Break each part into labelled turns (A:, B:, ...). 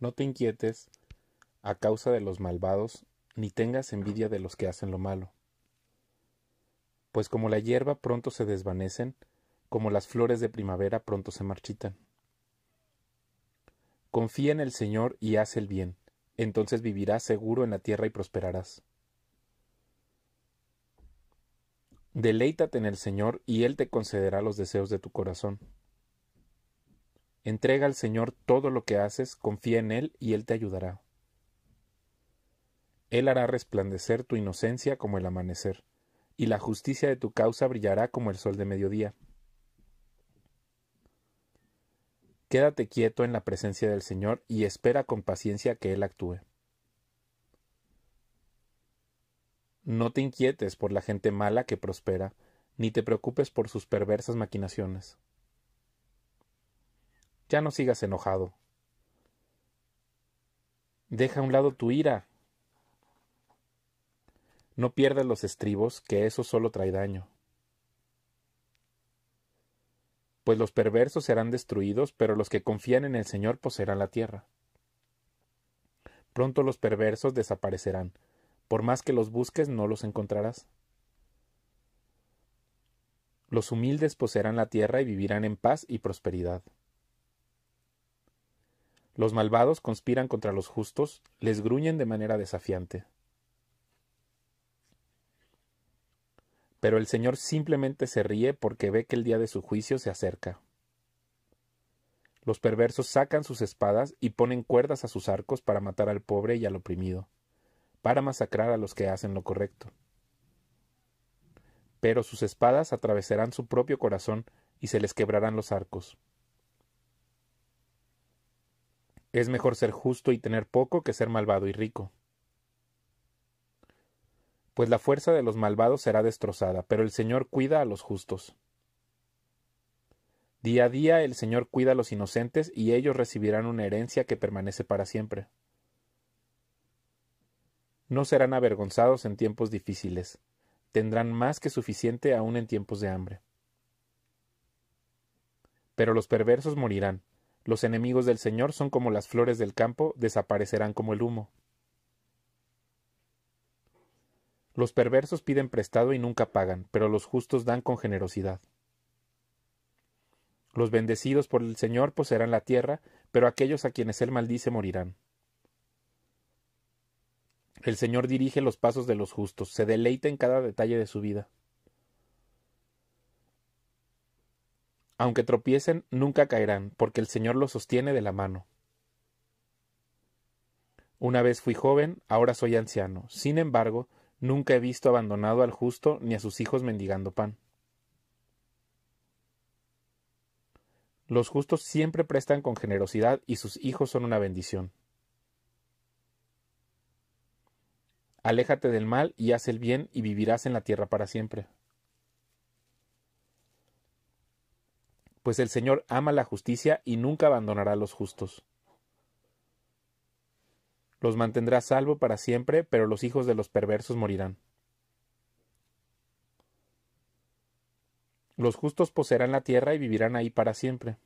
A: No te inquietes a causa de los malvados, ni tengas envidia de los que hacen lo malo. Pues como la hierba pronto se desvanecen, como las flores de primavera pronto se marchitan. Confía en el Señor y haz el bien, entonces vivirás seguro en la tierra y prosperarás. Deleítate en el Señor y Él te concederá los deseos de tu corazón. Entrega al Señor todo lo que haces, confía en Él y Él te ayudará. Él hará resplandecer tu inocencia como el amanecer, y la justicia de tu causa brillará como el sol de mediodía. Quédate quieto en la presencia del Señor y espera con paciencia que Él actúe. No te inquietes por la gente mala que prospera, ni te preocupes por sus perversas maquinaciones. Ya no sigas enojado. Deja a un lado tu ira. No pierdas los estribos, que eso solo trae daño. Pues los perversos serán destruidos, pero los que confían en el Señor poseerán la tierra. Pronto los perversos desaparecerán. Por más que los busques, no los encontrarás. Los humildes poseerán la tierra y vivirán en paz y prosperidad. Los malvados conspiran contra los justos, les gruñen de manera desafiante. Pero el Señor simplemente se ríe porque ve que el día de su juicio se acerca. Los perversos sacan sus espadas y ponen cuerdas a sus arcos para matar al pobre y al oprimido, para masacrar a los que hacen lo correcto. Pero sus espadas atravesarán su propio corazón y se les quebrarán los arcos. Es mejor ser justo y tener poco que ser malvado y rico. Pues la fuerza de los malvados será destrozada, pero el Señor cuida a los justos. Día a día el Señor cuida a los inocentes y ellos recibirán una herencia que permanece para siempre. No serán avergonzados en tiempos difíciles, tendrán más que suficiente aún en tiempos de hambre. Pero los perversos morirán, los enemigos del Señor son como las flores del campo, desaparecerán como el humo. Los perversos piden prestado y nunca pagan, pero los justos dan con generosidad. Los bendecidos por el Señor poseerán la tierra, pero aquellos a quienes Él maldice morirán. El Señor dirige los pasos de los justos, se deleita en cada detalle de su vida. Aunque tropiecen, nunca caerán, porque el Señor los sostiene de la mano. Una vez fui joven, ahora soy anciano. Sin embargo, nunca he visto abandonado al justo ni a sus hijos mendigando pan. Los justos siempre prestan con generosidad y sus hijos son una bendición. Aléjate del mal y haz el bien y vivirás en la tierra para siempre. pues el Señor ama la justicia y nunca abandonará a los justos. Los mantendrá salvo para siempre, pero los hijos de los perversos morirán. Los justos poseerán la tierra y vivirán ahí para siempre.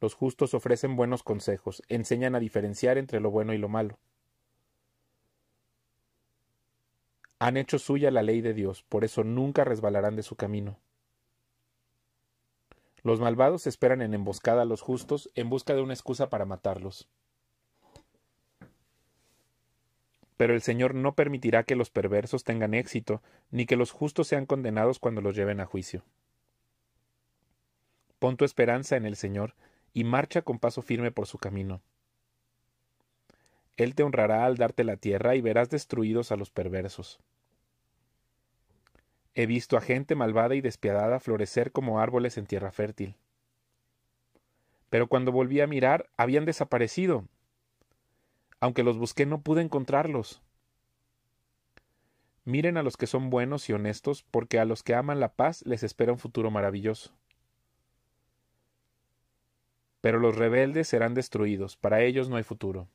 A: Los justos ofrecen buenos consejos, enseñan a diferenciar entre lo bueno y lo malo. Han hecho suya la ley de Dios, por eso nunca resbalarán de su camino. Los malvados esperan en emboscada a los justos en busca de una excusa para matarlos. Pero el Señor no permitirá que los perversos tengan éxito, ni que los justos sean condenados cuando los lleven a juicio. Pon tu esperanza en el Señor, y marcha con paso firme por su camino. Él te honrará al darte la tierra y verás destruidos a los perversos. He visto a gente malvada y despiadada florecer como árboles en tierra fértil. Pero cuando volví a mirar, habían desaparecido. Aunque los busqué, no pude encontrarlos. Miren a los que son buenos y honestos, porque a los que aman la paz les espera un futuro maravilloso. Pero los rebeldes serán destruidos, para ellos no hay futuro.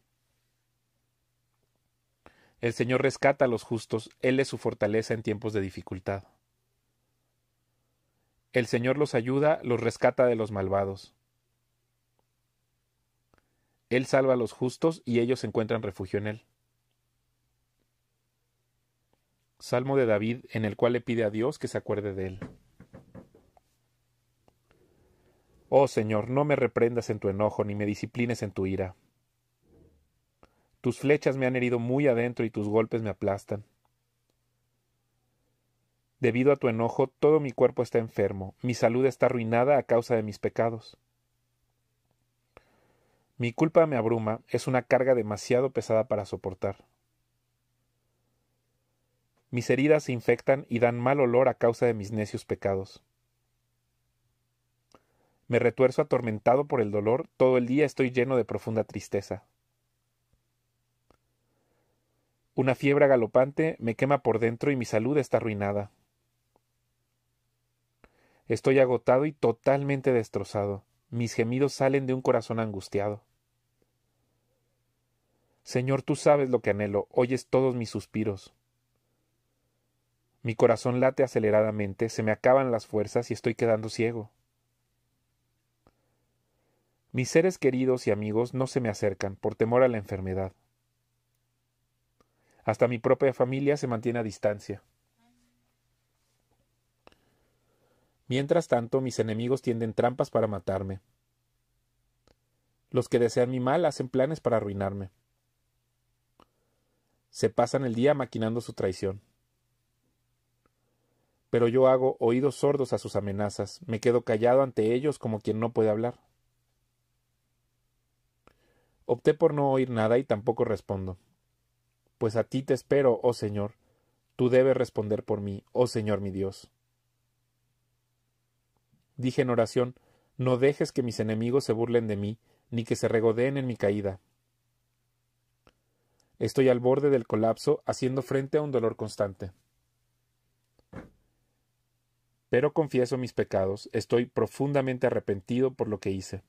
A: El Señor rescata a los justos, Él es su fortaleza en tiempos de dificultad. El Señor los ayuda, los rescata de los malvados. Él salva a los justos y ellos encuentran refugio en Él. Salmo de David en el cual le pide a Dios que se acuerde de Él. Oh Señor, no me reprendas en tu enojo, ni me disciplines en tu ira. Tus flechas me han herido muy adentro y tus golpes me aplastan. Debido a tu enojo, todo mi cuerpo está enfermo, mi salud está arruinada a causa de mis pecados. Mi culpa me abruma, es una carga demasiado pesada para soportar. Mis heridas se infectan y dan mal olor a causa de mis necios pecados. Me retuerzo atormentado por el dolor, todo el día estoy lleno de profunda tristeza. Una fiebre galopante me quema por dentro y mi salud está arruinada. Estoy agotado y totalmente destrozado. Mis gemidos salen de un corazón angustiado. Señor, tú sabes lo que anhelo, oyes todos mis suspiros. Mi corazón late aceleradamente, se me acaban las fuerzas y estoy quedando ciego. Mis seres queridos y amigos no se me acercan por temor a la enfermedad. Hasta mi propia familia se mantiene a distancia. Mientras tanto, mis enemigos tienden trampas para matarme. Los que desean mi mal hacen planes para arruinarme. Se pasan el día maquinando su traición. Pero yo hago oídos sordos a sus amenazas, me quedo callado ante ellos como quien no puede hablar. Opté por no oír nada y tampoco respondo pues a ti te espero, oh Señor. Tú debes responder por mí, oh Señor mi Dios. Dije en oración, no dejes que mis enemigos se burlen de mí, ni que se regodeen en mi caída. Estoy al borde del colapso, haciendo frente a un dolor constante. Pero confieso mis pecados, estoy profundamente arrepentido por lo que hice.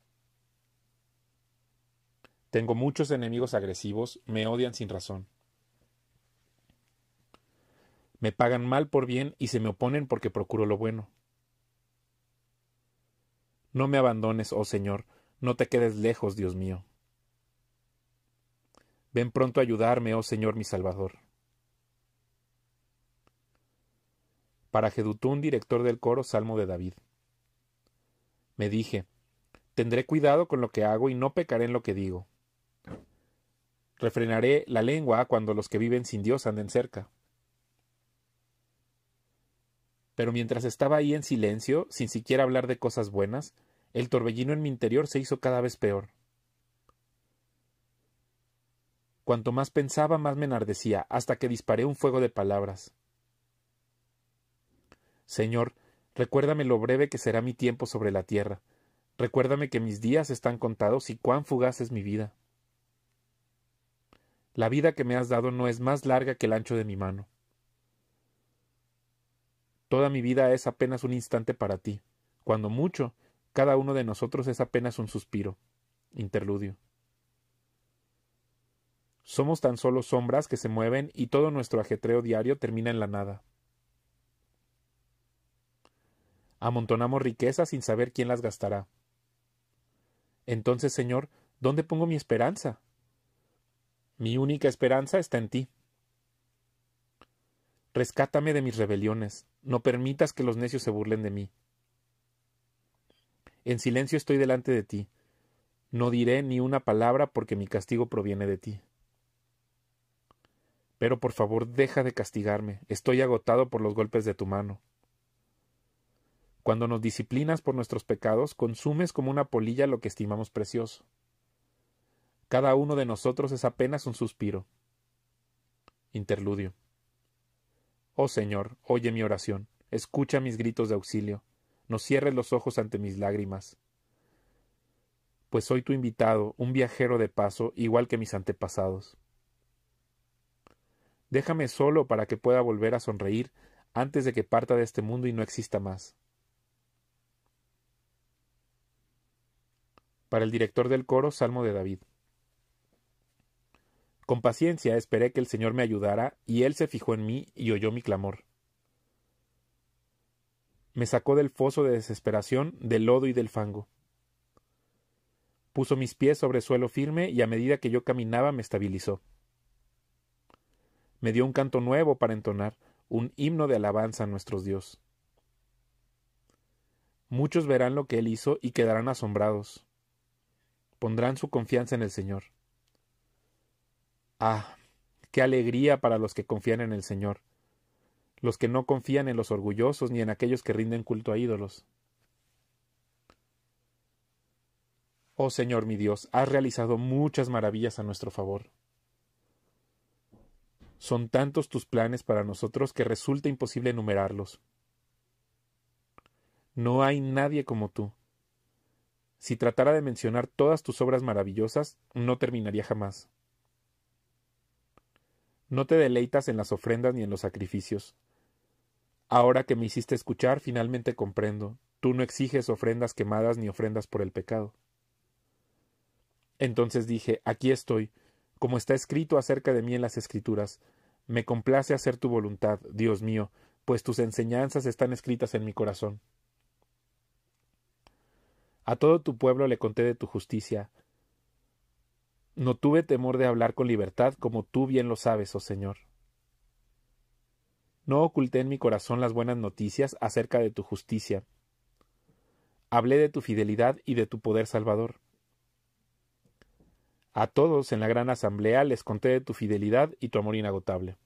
A: Tengo muchos enemigos agresivos, me odian sin razón me pagan mal por bien y se me oponen porque procuro lo bueno. No me abandones, oh Señor, no te quedes lejos, Dios mío. Ven pronto a ayudarme, oh Señor mi Salvador. Para Jedutún, director del coro, Salmo de David. Me dije, tendré cuidado con lo que hago y no pecaré en lo que digo. Refrenaré la lengua cuando los que viven sin Dios anden cerca. Pero mientras estaba ahí en silencio, sin siquiera hablar de cosas buenas, el torbellino en mi interior se hizo cada vez peor. Cuanto más pensaba, más me enardecía, hasta que disparé un fuego de palabras. Señor, recuérdame lo breve que será mi tiempo sobre la tierra. Recuérdame que mis días están contados y cuán fugaz es mi vida. La vida que me has dado no es más larga que el ancho de mi mano. Toda mi vida es apenas un instante para ti. Cuando mucho, cada uno de nosotros es apenas un suspiro. Interludio. Somos tan solo sombras que se mueven y todo nuestro ajetreo diario termina en la nada. Amontonamos riquezas sin saber quién las gastará. Entonces, Señor, ¿dónde pongo mi esperanza? Mi única esperanza está en ti. Rescátame de mis rebeliones, no permitas que los necios se burlen de mí. En silencio estoy delante de ti, no diré ni una palabra porque mi castigo proviene de ti. Pero por favor deja de castigarme, estoy agotado por los golpes de tu mano. Cuando nos disciplinas por nuestros pecados, consumes como una polilla lo que estimamos precioso. Cada uno de nosotros es apenas un suspiro. Interludio. Oh Señor, oye mi oración, escucha mis gritos de auxilio, no cierres los ojos ante mis lágrimas. Pues soy tu invitado, un viajero de paso, igual que mis antepasados. Déjame solo para que pueda volver a sonreír antes de que parta de este mundo y no exista más. Para el director del coro, Salmo de David. Con paciencia esperé que el Señor me ayudara, y Él se fijó en mí y oyó mi clamor. Me sacó del foso de desesperación, del lodo y del fango. Puso mis pies sobre suelo firme y a medida que yo caminaba me estabilizó. Me dio un canto nuevo para entonar, un himno de alabanza a nuestros Dios. Muchos verán lo que Él hizo y quedarán asombrados. Pondrán su confianza en el Señor. Ah, qué alegría para los que confían en el Señor, los que no confían en los orgullosos ni en aquellos que rinden culto a ídolos. Oh Señor mi Dios, has realizado muchas maravillas a nuestro favor. Son tantos tus planes para nosotros que resulta imposible enumerarlos. No hay nadie como tú. Si tratara de mencionar todas tus obras maravillosas, no terminaría jamás. No te deleitas en las ofrendas ni en los sacrificios. Ahora que me hiciste escuchar, finalmente comprendo. Tú no exiges ofrendas quemadas ni ofrendas por el pecado. Entonces dije, aquí estoy, como está escrito acerca de mí en las Escrituras. Me complace hacer tu voluntad, Dios mío, pues tus enseñanzas están escritas en mi corazón. A todo tu pueblo le conté de tu justicia, no tuve temor de hablar con libertad, como tú bien lo sabes, oh Señor. No oculté en mi corazón las buenas noticias acerca de tu justicia. Hablé de tu fidelidad y de tu poder salvador. A todos en la gran asamblea les conté de tu fidelidad y tu amor inagotable.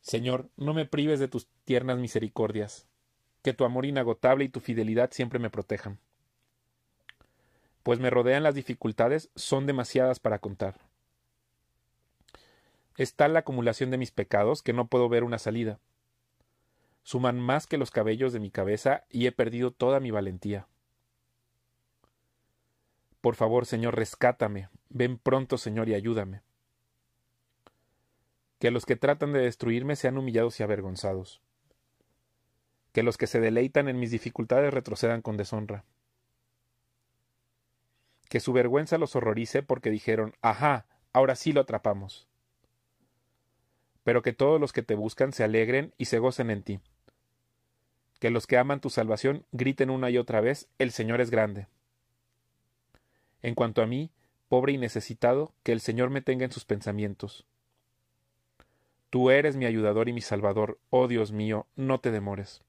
A: Señor, no me prives de tus tiernas misericordias, que tu amor inagotable y tu fidelidad siempre me protejan pues me rodean las dificultades, son demasiadas para contar. Está la acumulación de mis pecados que no puedo ver una salida. Suman más que los cabellos de mi cabeza y he perdido toda mi valentía. Por favor, Señor, rescátame. Ven pronto, Señor, y ayúdame. Que los que tratan de destruirme sean humillados y avergonzados. Que los que se deleitan en mis dificultades retrocedan con deshonra que su vergüenza los horrorice porque dijeron Ajá, ahora sí lo atrapamos. Pero que todos los que te buscan se alegren y se gocen en ti. Que los que aman tu salvación griten una y otra vez El Señor es grande. En cuanto a mí, pobre y necesitado, que el Señor me tenga en sus pensamientos. Tú eres mi ayudador y mi salvador, oh Dios mío, no te demores.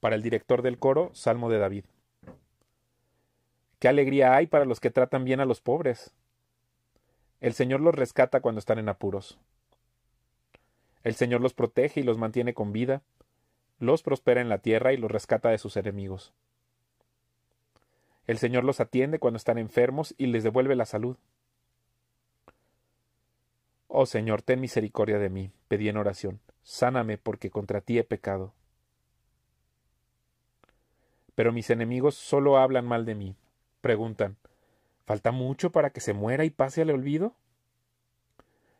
A: Para el director del coro, Salmo de David. Qué alegría hay para los que tratan bien a los pobres. El Señor los rescata cuando están en apuros. El Señor los protege y los mantiene con vida, los prospera en la tierra y los rescata de sus enemigos. El Señor los atiende cuando están enfermos y les devuelve la salud. Oh Señor, ten misericordia de mí, pedí en oración, sáname porque contra ti he pecado. Pero mis enemigos solo hablan mal de mí, preguntan. ¿Falta mucho para que se muera y pase al olvido?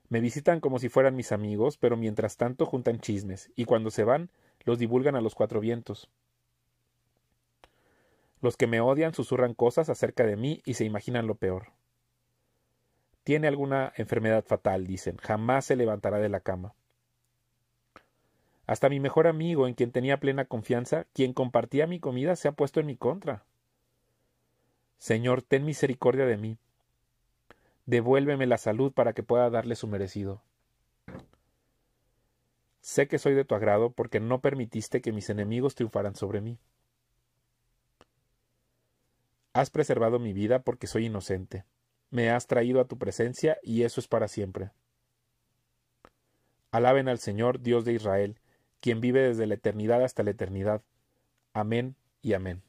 A: Me visitan como si fueran mis amigos, pero mientras tanto juntan chismes, y cuando se van, los divulgan a los cuatro vientos. Los que me odian susurran cosas acerca de mí y se imaginan lo peor. Tiene alguna enfermedad fatal, dicen, jamás se levantará de la cama. Hasta mi mejor amigo, en quien tenía plena confianza, quien compartía mi comida, se ha puesto en mi contra. Señor, ten misericordia de mí. Devuélveme la salud para que pueda darle su merecido. Sé que soy de tu agrado porque no permitiste que mis enemigos triunfaran sobre mí. Has preservado mi vida porque soy inocente. Me has traído a tu presencia y eso es para siempre. Alaben al Señor, Dios de Israel, quien vive desde la eternidad hasta la eternidad. Amén y amén.